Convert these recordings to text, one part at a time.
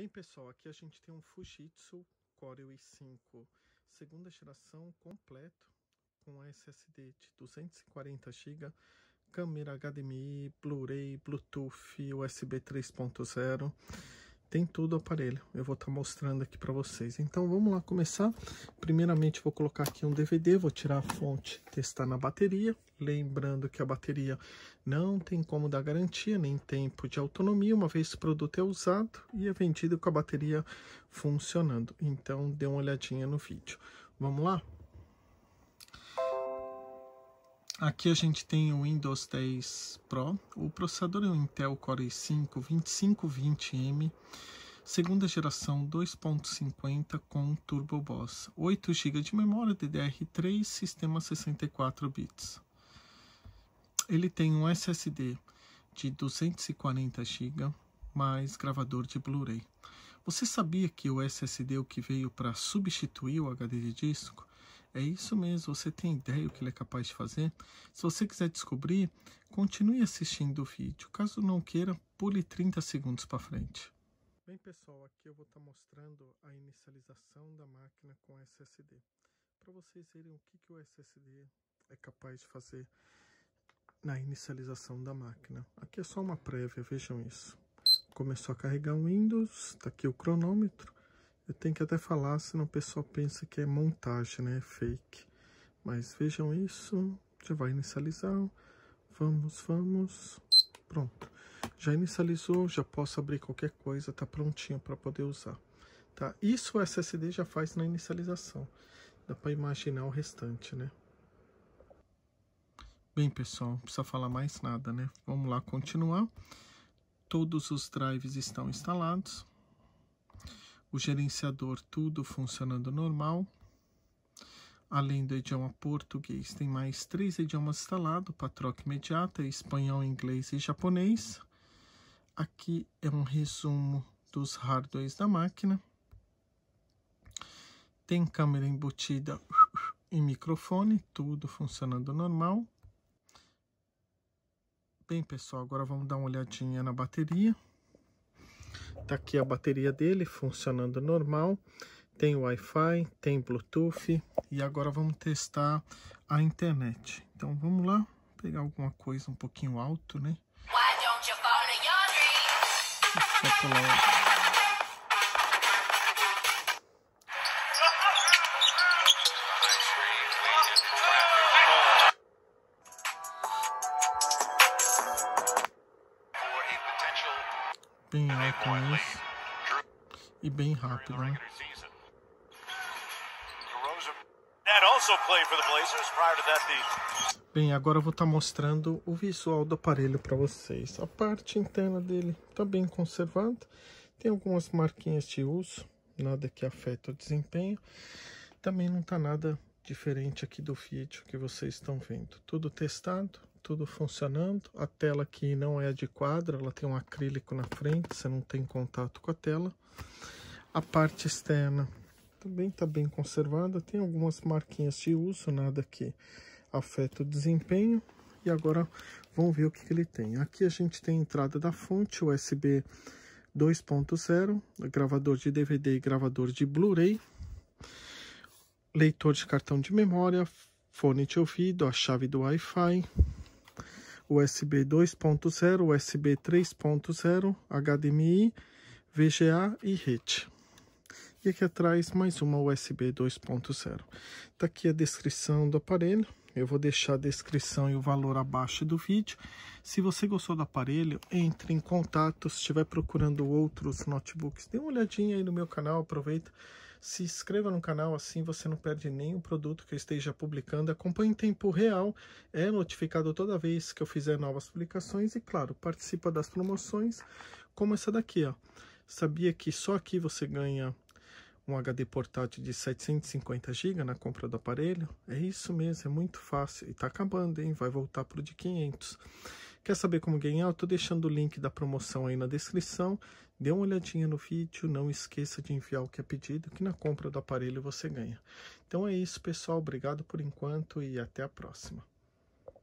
Bem, pessoal, aqui a gente tem um Fujitsu Core i5 segunda geração completo com SSD de 240 GB, câmera HDMI, Blu-ray, Bluetooth, USB 3.0 tem todo o aparelho. Eu vou estar tá mostrando aqui para vocês. Então vamos lá começar. Primeiramente vou colocar aqui um DVD, vou tirar a fonte, testar na bateria. Lembrando que a bateria não tem como dar garantia, nem tempo de autonomia, uma vez que o produto é usado e é vendido com a bateria funcionando. Então dê uma olhadinha no vídeo. Vamos lá? Aqui a gente tem o Windows 10 Pro, o processador é o Intel Core i5 2520M, segunda geração 2.50 com Turbo Boss, 8 GB de memória DDR3, sistema 64 bits. Ele tem um SSD de 240 GB mais gravador de Blu-ray. Você sabia que o SSD é o que veio para substituir o HD de disco é isso mesmo, você tem ideia o que ele é capaz de fazer? Se você quiser descobrir, continue assistindo o vídeo. Caso não queira, pule 30 segundos para frente. Bem pessoal, aqui eu vou estar tá mostrando a inicialização da máquina com SSD. Para vocês verem o que, que o SSD é capaz de fazer na inicialização da máquina. Aqui é só uma prévia, vejam isso. Começou a carregar o Windows, está aqui o cronômetro. Eu tenho que até falar, senão o pessoal pensa que é montagem, né? É fake. Mas vejam isso, já vai inicializar. Vamos, vamos. Pronto. Já inicializou, já posso abrir qualquer coisa, tá prontinho para poder usar. Tá? Isso o SSD já faz na inicialização. Dá para imaginar o restante, né? Bem, pessoal, não precisa falar mais nada, né? Vamos lá continuar. Todos os drives estão instalados o gerenciador tudo funcionando normal. Além do idioma português, tem mais três idiomas instalados para imediata, espanhol, inglês e japonês. Aqui é um resumo dos hardwares da máquina. Tem câmera embutida e microfone, tudo funcionando normal. Bem, pessoal, agora vamos dar uma olhadinha na bateria. Tá aqui a bateria dele funcionando normal. Tem Wi-Fi, tem Bluetooth e agora vamos testar a internet. Então vamos lá, pegar alguma coisa um pouquinho alto, né? bem icons né, e bem rápido, né? Bem, agora eu vou estar tá mostrando o visual do aparelho para vocês. A parte interna dele está bem conservada, tem algumas marquinhas de uso, nada que afeta o desempenho. Também não está nada diferente aqui do Fiat que vocês estão vendo. Tudo testado, tudo funcionando. A tela aqui não é de quadro, ela tem um acrílico na frente, você não tem contato com a tela. A parte externa também está bem conservada, tem algumas marquinhas de uso, nada que afeta o desempenho. E agora vamos ver o que, que ele tem. Aqui a gente tem a entrada da fonte USB 2.0, gravador de DVD e gravador de Blu-ray, leitor de cartão de memória, fone de ouvido, a chave do Wi-Fi, USB 2.0, USB 3.0, HDMI, VGA e rede e aqui atrás mais uma USB 2.0. Está aqui a descrição do aparelho, eu vou deixar a descrição e o valor abaixo do vídeo. Se você gostou do aparelho, entre em contato, se estiver procurando outros notebooks, dê uma olhadinha aí no meu canal, aproveita se inscreva no canal, assim você não perde nenhum produto que eu esteja publicando. Acompanhe em tempo real, é notificado toda vez que eu fizer novas publicações e, claro, participa das promoções como essa daqui, ó. Sabia que só aqui você ganha um HD portátil de 750 GB na compra do aparelho? É isso mesmo, é muito fácil. E está acabando, hein? Vai voltar pro de 500. Quer saber como ganhar? Eu tô deixando o link da promoção aí na descrição. Dê uma olhadinha no vídeo, não esqueça de enviar o que é pedido, que na compra do aparelho você ganha. Então é isso, pessoal. Obrigado por enquanto e até a próxima.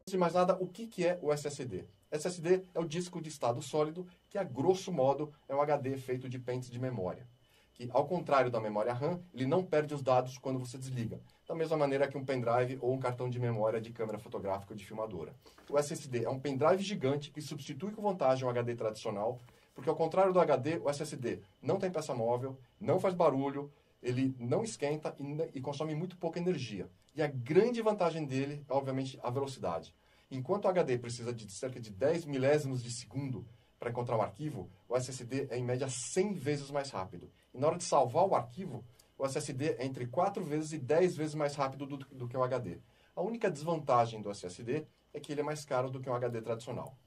Antes de mais nada, o que, que é o SSD? SSD é o disco de estado sólido, que a grosso modo é um HD feito de pentes de memória que, ao contrário da memória RAM, ele não perde os dados quando você desliga. Da mesma maneira que um pendrive ou um cartão de memória de câmera fotográfica ou de filmadora. O SSD é um pendrive gigante que substitui com vantagem o HD tradicional, porque, ao contrário do HD, o SSD não tem peça móvel, não faz barulho, ele não esquenta e, e consome muito pouca energia. E a grande vantagem dele é, obviamente, a velocidade. Enquanto o HD precisa de cerca de 10 milésimos de segundo para encontrar o arquivo, o SSD é em média 100 vezes mais rápido. E na hora de salvar o arquivo, o SSD é entre 4 vezes e 10 vezes mais rápido do, do que o HD. A única desvantagem do SSD é que ele é mais caro do que um HD tradicional.